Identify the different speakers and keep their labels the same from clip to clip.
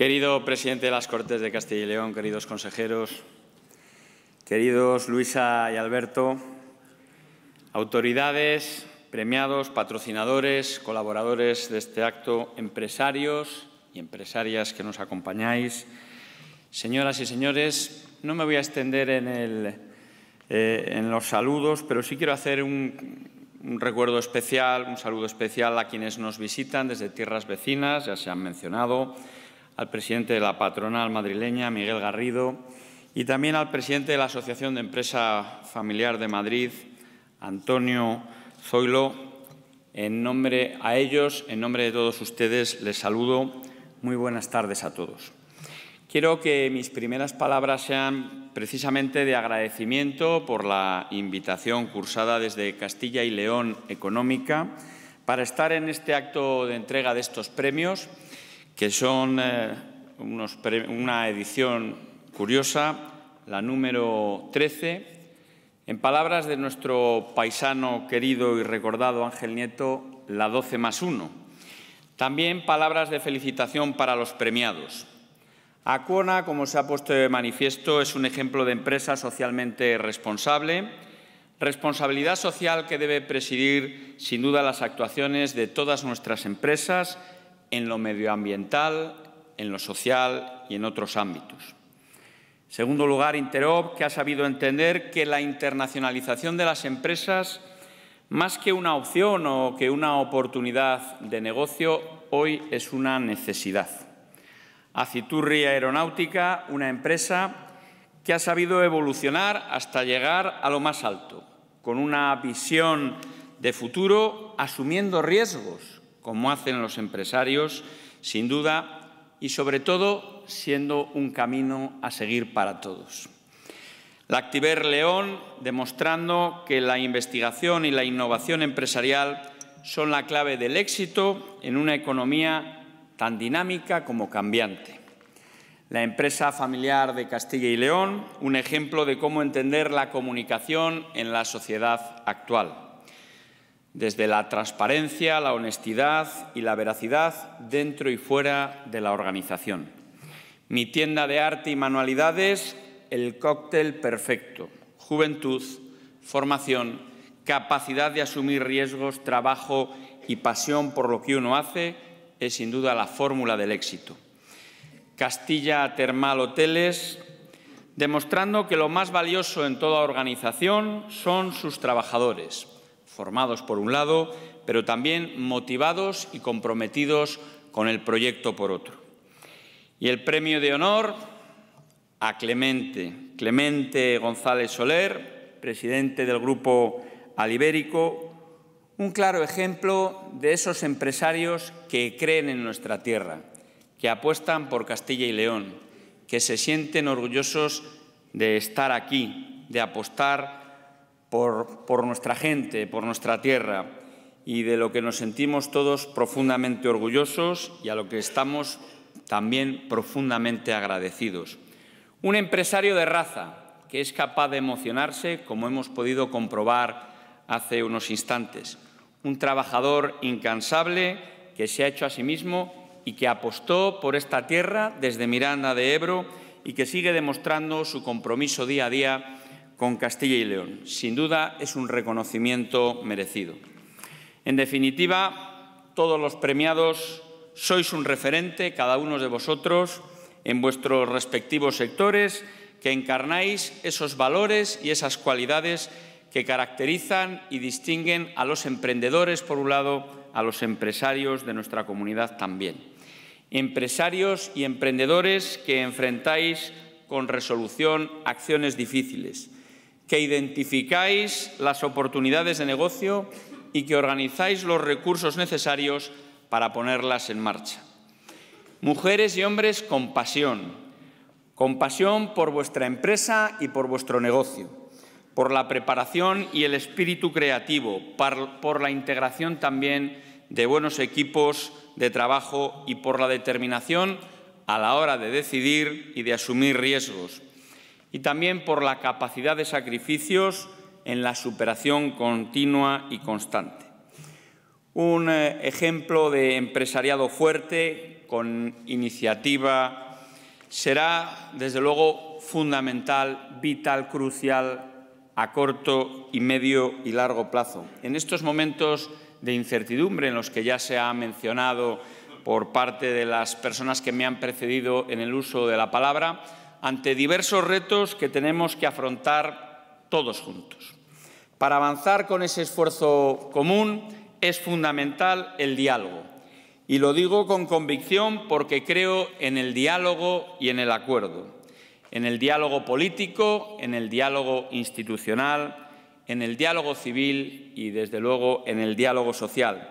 Speaker 1: Querido presidente de las Cortes de Castilla y León, queridos consejeros, queridos Luisa y Alberto, autoridades, premiados, patrocinadores, colaboradores de este acto, empresarios y empresarias que nos acompañáis, señoras y señores, no me voy a extender en, eh, los saludos, pero sí quiero hacer un recuerdo especial, un saludo especial a quienes nos visitan desde tierras vecinas, ya se han mencionado, al presidente de la patronal madrileña, Miguel Garrido, y también al presidente de la Asociación de Empresa Familiar de Madrid, Antonio Zoilo. En nombre a ellos, en nombre de todos ustedes, les saludo. Muy buenas tardes a todos. Quiero que mis primeras palabras sean precisamente de agradecimiento por la invitación cursada desde Castilla y León Económica para estar en este acto de entrega de estos premios que son eh, una edición curiosa, la número 13. En palabras de nuestro paisano querido y recordado Ángel Nieto, la 12 más 1. También palabras de felicitación para los premiados. Acuona, como se ha puesto de manifiesto, es un ejemplo de empresa socialmente responsable, responsabilidad social que debe presidir sin duda las actuaciones de todas nuestras empresas en lo medioambiental, en lo social y en otros ámbitos. En segundo lugar, Interop, que ha sabido entender que la internacionalización de las empresas, más que una opción o que una oportunidad de negocio, hoy es una necesidad. Aciturri Aeronáutica, una empresa que ha sabido evolucionar hasta llegar a lo más alto, con una visión de futuro, asumiendo riesgos, como hacen los empresarios, sin duda, y sobre todo siendo un camino a seguir para todos. La Activer León, demostrando que la investigación y la innovación empresarial son la clave del éxito en una economía tan dinámica como cambiante. La empresa familiar de Castilla y León, un ejemplo de cómo entender la comunicación en la sociedad actual desde la transparencia, la honestidad y la veracidad dentro y fuera de la organización. Mi tienda de arte y manualidades, el cóctel perfecto. Juventud, formación, capacidad de asumir riesgos, trabajo y pasión por lo que uno hace es sin duda la fórmula del éxito. Castilla Termal Hoteles, demostrando que lo más valioso en toda organización son sus trabajadores formados por un lado, pero también motivados y comprometidos con el proyecto por otro. Y el premio de honor a Clemente, Clemente González Soler, presidente del Grupo Alibérico, un claro ejemplo de esos empresarios que creen en nuestra tierra, que apuestan por Castilla y León, que se sienten orgullosos de estar aquí, de apostar por, nuestra gente, por nuestra tierra y de lo que nos sentimos todos profundamente orgullosos y a lo que estamos también profundamente agradecidos. Un empresario de raza que es capaz de emocionarse, como hemos podido comprobar hace unos instantes. Un trabajador incansable que se ha hecho a sí mismo y que apostó por esta tierra desde Miranda de Ebro y que sigue demostrando su compromiso día a día con Castilla y León. Sin duda es un reconocimiento merecido. En definitiva, todos los premiados sois un referente, cada uno de vosotros, en vuestros respectivos sectores, que encarnáis esos valores y esas cualidades que caracterizan y distinguen a los emprendedores, por un lado, a los empresarios de nuestra comunidad también. Empresarios y emprendedores que enfrentáis con resolución acciones difíciles que identificáis las oportunidades de negocio y que organizáis los recursos necesarios para ponerlas en marcha. Mujeres y hombres compasión, compasión por vuestra empresa y por vuestro negocio, por la preparación y el espíritu creativo, por la integración también de buenos equipos de trabajo y por la determinación a la hora de decidir y de asumir riesgos, y también por la capacidad de sacrificios en la superación continua y constante. Un eh, ejemplo de empresariado fuerte con iniciativa será, desde luego, fundamental, vital, crucial a corto y medio y largo plazo. En estos momentos de incertidumbre en los que ya se ha mencionado por parte de las personas que me han precedido en el uso de la palabra, ante diversos retos que tenemos que afrontar todos juntos. Para avanzar con ese esfuerzo común es fundamental el diálogo. Y lo digo con convicción porque creo en el diálogo y en el acuerdo. En el diálogo político, en el diálogo institucional, en el diálogo civil y, desde luego, en el diálogo social,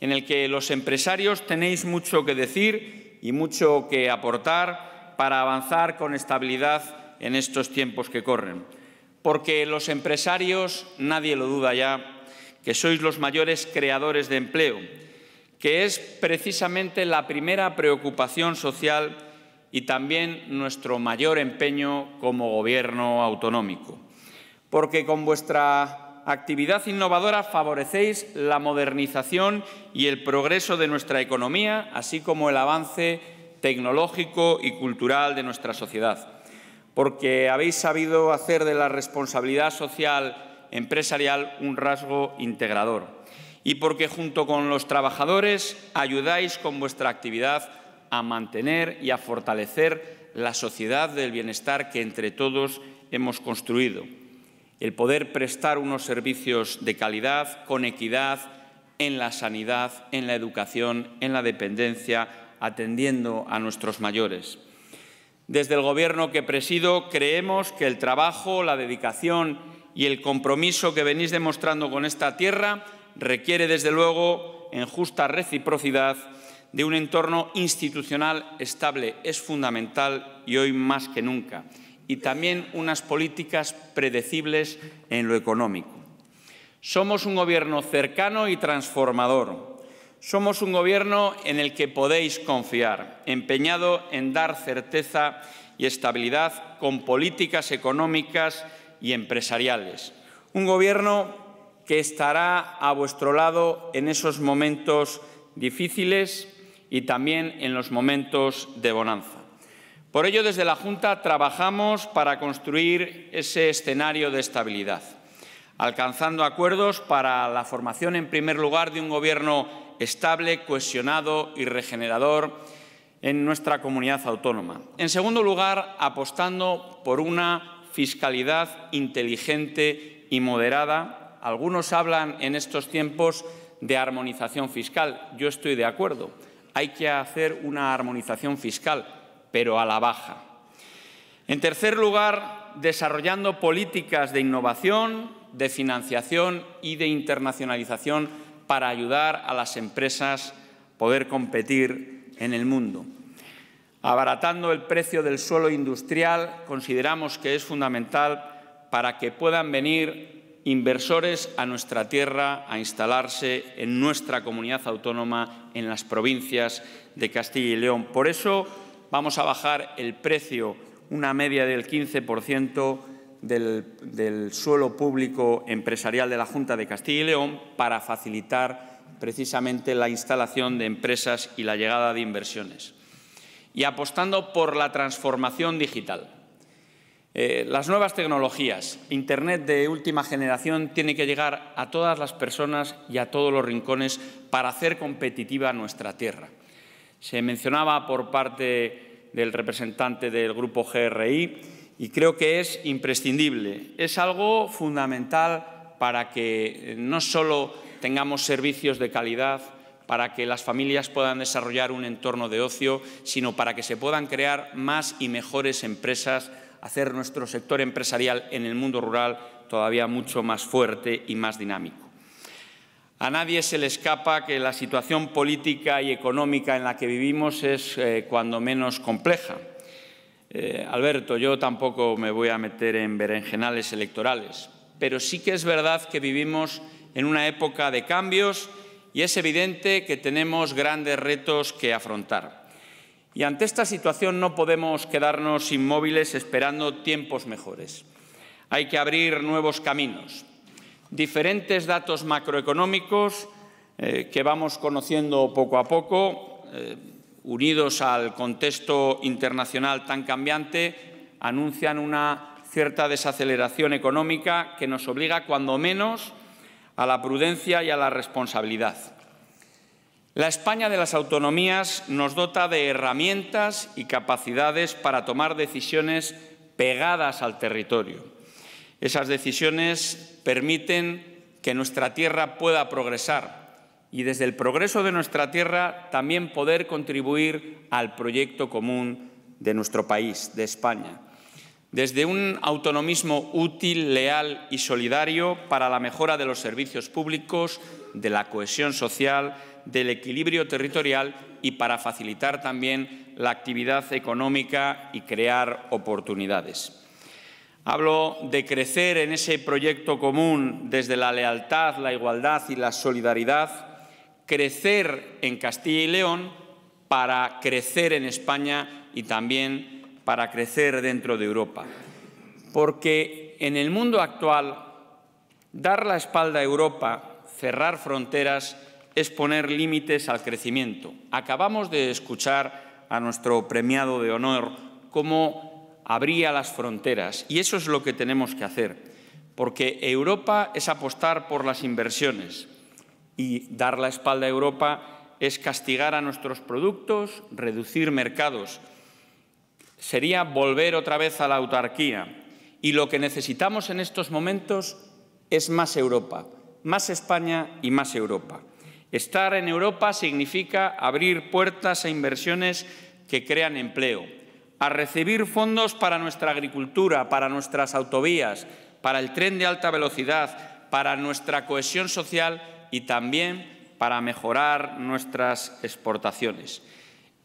Speaker 1: en el que los empresarios tenéis mucho que decir y mucho que aportar para avanzar con estabilidad en estos tiempos que corren. Porque los empresarios, nadie lo duda ya, que sois los mayores creadores de empleo, que es precisamente la primera preocupación social y también nuestro mayor empeño como Gobierno autonómico. Porque con vuestra actividad innovadora favorecéis la modernización y el progreso de nuestra economía, así como el avance tecnológico y cultural de nuestra sociedad, porque habéis sabido hacer de la responsabilidad social empresarial un rasgo integrador y porque junto con los trabajadores ayudáis con vuestra actividad a mantener y a fortalecer la sociedad del bienestar que entre todos hemos construido. El poder prestar unos servicios de calidad, con equidad, en la sanidad, en la educación, en la dependencia, atendiendo a nuestros mayores. Desde el Gobierno que presido creemos que el trabajo, la dedicación y el compromiso que venís demostrando con esta tierra requiere, desde luego, en justa reciprocidad, de un entorno institucional estable. Es fundamental y hoy más que nunca. Y también unas políticas predecibles en lo económico. Somos un Gobierno cercano y transformador somos un gobierno en el que podéis confiar, empeñado en dar certeza y estabilidad con políticas económicas y empresariales. Un gobierno que estará a vuestro lado en esos momentos difíciles y también en los momentos de bonanza. Por ello, desde la Junta trabajamos para construir ese escenario de estabilidad, alcanzando acuerdos para la formación, en primer lugar, de un Gobierno estable, cohesionado y regenerador en nuestra comunidad autónoma. En segundo lugar, apostando por una fiscalidad inteligente y moderada. Algunos hablan en estos tiempos de armonización fiscal. Yo estoy de acuerdo. Hay que hacer una armonización fiscal, pero a la baja. En tercer lugar, desarrollando políticas de innovación, de financiación y de internacionalización para ayudar a las empresas a poder competir en el mundo. Abaratando el precio del suelo industrial, consideramos que es fundamental para que puedan venir inversores a nuestra tierra a instalarse en nuestra comunidad autónoma, en las provincias de Castilla y León. Por eso vamos a bajar el precio, una media del 15%, del, suelo público empresarial de la Junta de Castilla y León para facilitar precisamente la instalación de empresas y la llegada de inversiones. Y apostando por la transformación digital. Eh, las nuevas tecnologías, Internet de última generación, tiene que llegar a todas las personas y a todos los rincones para hacer competitiva nuestra tierra. Se mencionaba por parte del representante del Grupo GRI y creo que es imprescindible. Es algo fundamental para que eh, no solo tengamos servicios de calidad, para que las familias puedan desarrollar un entorno de ocio, sino para que se puedan crear más y mejores empresas, hacer nuestro sector empresarial en el mundo rural todavía mucho más fuerte y más dinámico. A nadie se le escapa que la situación política y económica en la que vivimos es eh, cuando menos compleja. Eh, Alberto, yo tampoco me voy a meter en berenjenales electorales, pero sí que es verdad que vivimos en una época de cambios y es evidente que tenemos grandes retos que afrontar. Y ante esta situación no podemos quedarnos inmóviles esperando tiempos mejores. Hay que abrir nuevos caminos. Diferentes datos macroeconómicos eh, que vamos conociendo poco a poco eh, unidos al contexto internacional tan cambiante, anuncian una cierta desaceleración económica que nos obliga, cuando menos, a la prudencia y a la responsabilidad. La España de las autonomías nos dota de herramientas y capacidades para tomar decisiones pegadas al territorio. Esas decisiones permiten que nuestra tierra pueda progresar, y desde el progreso de nuestra tierra también poder contribuir al proyecto común de nuestro país, de España. Desde un autonomismo útil, leal y solidario para la mejora de los servicios públicos, de la cohesión social, del equilibrio territorial y para facilitar también la actividad económica y crear oportunidades. Hablo de crecer en ese proyecto común desde la lealtad, la igualdad y la solidaridad crecer en Castilla y León para crecer en España y también para crecer dentro de Europa. Porque en el mundo actual, dar la espalda a Europa, cerrar fronteras, es poner límites al crecimiento. Acabamos de escuchar a nuestro premiado de honor cómo abría las fronteras y eso es lo que tenemos que hacer, porque Europa es apostar por las inversiones, y dar la espalda a Europa es castigar a nuestros productos, reducir mercados. Sería volver otra vez a la autarquía. Y lo que necesitamos en estos momentos es más Europa, más España y más Europa. Estar en Europa significa abrir puertas a e inversiones que crean empleo, a recibir fondos para nuestra agricultura, para nuestras autovías, para el tren de alta velocidad, para nuestra cohesión social y también para mejorar nuestras exportaciones.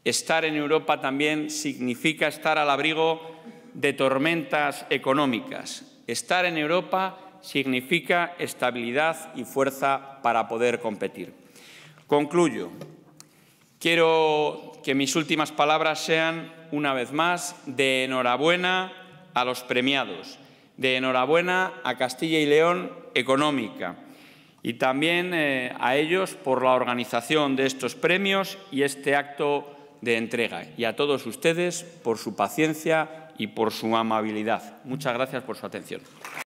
Speaker 1: Estar en Europa también significa estar al abrigo de tormentas económicas. Estar en Europa significa estabilidad y fuerza para poder competir. Concluyo. Quiero que mis últimas palabras sean, una vez más, de enhorabuena a los premiados de enhorabuena a Castilla y León Económica y también eh, a ellos por la organización de estos premios y este acto de entrega. Y a todos ustedes por su paciencia y por su amabilidad. Muchas gracias por su atención.